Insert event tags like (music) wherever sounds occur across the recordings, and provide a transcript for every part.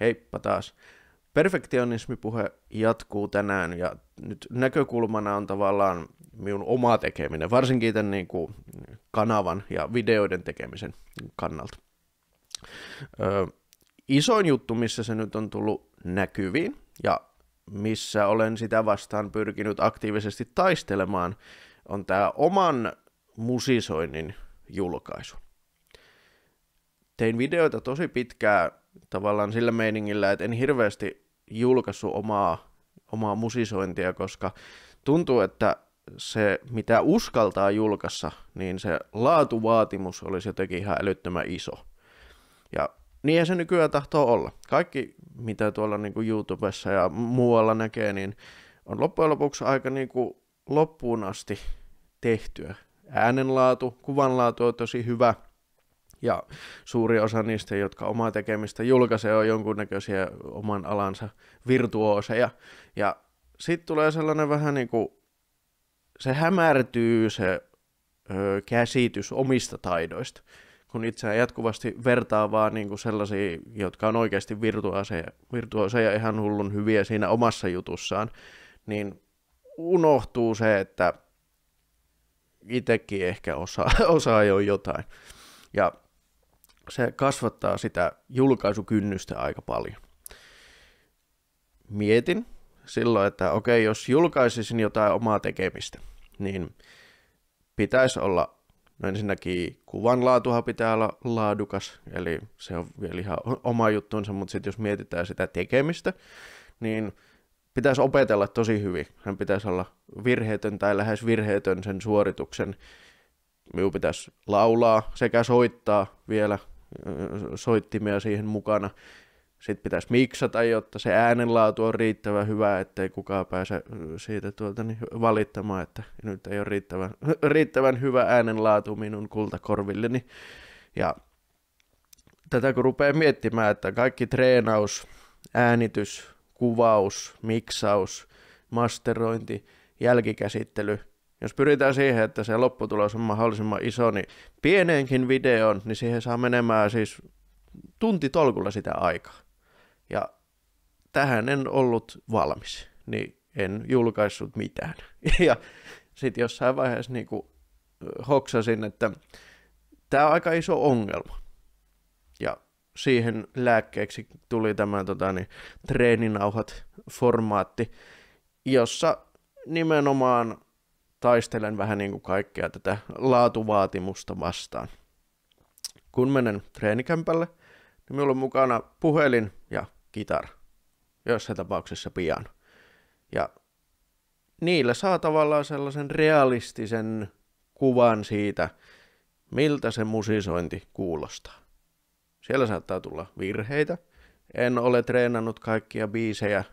Heippa taas. Perfektionismipuhe jatkuu tänään ja nyt näkökulmana on tavallaan minun oma tekeminen, varsinkin tämän niin kuin kanavan ja videoiden tekemisen kannalta. Ö, isoin juttu, missä se nyt on tullut näkyviin ja missä olen sitä vastaan pyrkinyt aktiivisesti taistelemaan, on tämä oman musisoinnin julkaisu. Tein videoita tosi pitkää tavallaan sillä meiningillä, että en hirveästi julkaissut omaa, omaa musisointia, koska tuntuu, että se, mitä uskaltaa julkassa, niin se laatuvaatimus olisi jotenkin ihan älyttömän iso. Ja niin se nykyään tahtoo olla. Kaikki, mitä tuolla niin kuin YouTubessa ja muualla näkee, niin on loppujen lopuksi aika niin kuin loppuun asti tehtyä. Äänenlaatu, kuvanlaatu on tosi hyvä – ja suuri osa niistä, jotka omaa tekemistä julkaisee, on jonkunnäköisiä oman alansa virtuooseja. Ja sitten tulee sellainen vähän niin kuin, se hämärtyy se ö, käsitys omista taidoista, kun itseään jatkuvasti vertaa vaan niin kuin sellaisia, jotka on oikeasti virtuooseja, virtuooseja ihan hullun hyviä siinä omassa jutussaan, niin unohtuu se, että itsekin ehkä osaa, (laughs) osaa jo jotain. Ja se kasvattaa sitä julkaisukynnystä aika paljon. Mietin silloin, että okei, jos julkaisisin jotain omaa tekemistä, niin pitäisi olla, no ensinnäkin kuvanlaatuhan pitää olla laadukas, eli se on vielä ihan oma juttunsa, mutta sitten jos mietitään sitä tekemistä, niin pitäisi opetella tosi hyvin. Hän pitäisi olla virheetön tai lähes virheetön sen suorituksen. Minun pitäisi laulaa sekä soittaa vielä soittimia siihen mukana. Sitten pitäisi miksata, jotta se äänenlaatu on riittävän hyvä, ettei kukaan pääse siitä tuolta niin valittamaan, että nyt ei ole riittävän, (laughs) riittävän hyvä äänenlaatu minun kultakorvilleni. Ja tätä kun rupeaa miettimään, että kaikki treenaus, äänitys, kuvaus, miksaus, masterointi, jälkikäsittely – jos pyritään siihen, että se lopputulos on mahdollisimman iso, niin pieneenkin videon, niin siihen saa menemään siis tunti tolkulla sitä aikaa. Ja tähän en ollut valmis, niin en julkaissut mitään. (laughs) Ja sitten jossain vaiheessa niin kuin hoksasin, että tämä on aika iso ongelma. Ja siihen lääkkeeksi tuli tämä tota, niin, treeninauhat-formaatti, jossa nimenomaan taistelen vähän niin kuin kaikkea tätä laatuvaatimusta vastaan. Kun menen treenikämpälle, niin minulla on mukana puhelin ja kitara, jossain tapauksessa pian. Ja niillä saa tavallaan sellaisen realistisen kuvan siitä, miltä se musisointi kuulostaa. Siellä saattaa tulla virheitä. En ole treenannut kaikkia biisejä,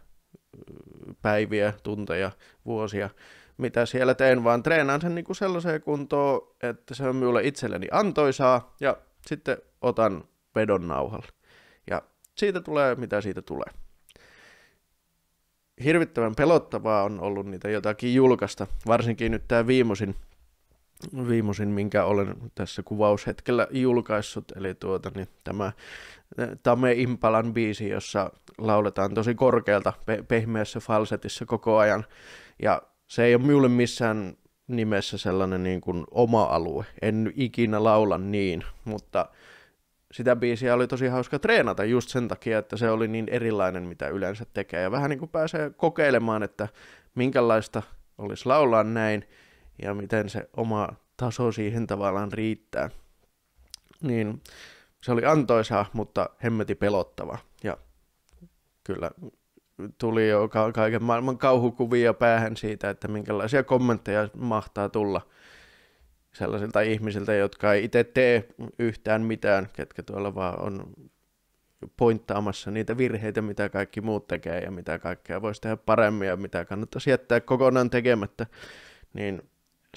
päiviä, tunteja, vuosia – mitä siellä teen, vaan treenaan sen niin kuin sellaiseen kuntoon, että se on minulle itselleni antoisaa, ja sitten otan vedon nauhalle. Ja siitä tulee, mitä siitä tulee. Hirvittävän pelottavaa on ollut niitä jotakin julkaista, varsinkin nyt tämä viimosin, viimosin, minkä olen tässä kuvaushetkellä julkaissut, eli tuota, niin tämä Tame Impalan biisi, jossa lauletaan tosi korkealta pe- pehmeässä falsetissa koko ajan, ja se ei ole minulle missään nimessä sellainen niin kuin oma alue. En ikinä laula niin, mutta sitä biisiä oli tosi hauska treenata just sen takia, että se oli niin erilainen, mitä yleensä tekee. Ja vähän niin kuin pääsee kokeilemaan, että minkälaista olisi laulaa näin ja miten se oma taso siihen tavallaan riittää. Niin se oli antoisaa, mutta hemmeti pelottava. Ja kyllä tuli jo ka- kaiken maailman kauhukuvia päähän siitä, että minkälaisia kommentteja mahtaa tulla sellaisilta ihmisiltä, jotka ei itse tee yhtään mitään, ketkä tuolla vaan on pointtaamassa niitä virheitä, mitä kaikki muut tekee ja mitä kaikkea voisi tehdä paremmin ja mitä kannattaisi jättää kokonaan tekemättä, niin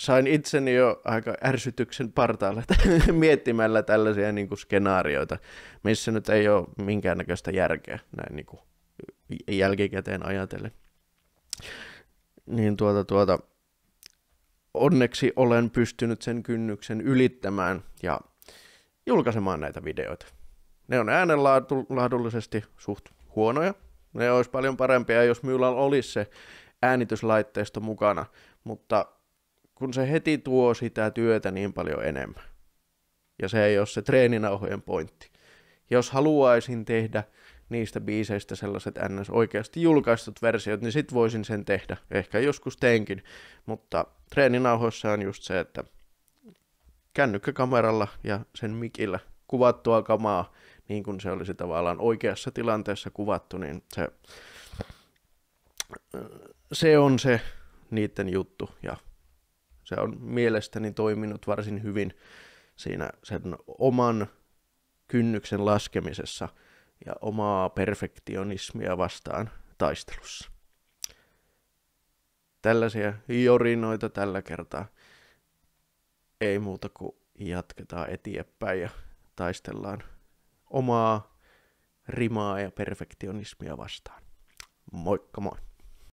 sain itseni jo aika ärsytyksen partaalle (laughs) miettimällä tällaisia niin kuin skenaarioita, missä nyt ei ole minkäännäköistä järkeä näin niin kuin jälkikäteen ajatellen. Niin tuota, tuota, onneksi olen pystynyt sen kynnyksen ylittämään ja julkaisemaan näitä videoita. Ne on äänenlaadullisesti suht huonoja. Ne olisi paljon parempia, jos minulla olisi se äänityslaitteisto mukana, mutta kun se heti tuo sitä työtä niin paljon enemmän. Ja se ei ole se treeninauhojen pointti. Jos haluaisin tehdä niistä biiseistä sellaiset ns. oikeasti julkaistut versiot, niin sit voisin sen tehdä. Ehkä joskus teenkin, mutta treeninauhoissa on just se, että kännykkäkameralla ja sen mikillä kuvattua kamaa, niin kuin se olisi tavallaan oikeassa tilanteessa kuvattu, niin se, se on se niiden juttu ja se on mielestäni toiminut varsin hyvin siinä sen oman kynnyksen laskemisessa – ja omaa perfektionismia vastaan taistelussa. Tällaisia jorinoita tällä kertaa. Ei muuta kuin jatketaan eteenpäin ja taistellaan omaa rimaa ja perfektionismia vastaan. Moikka moi!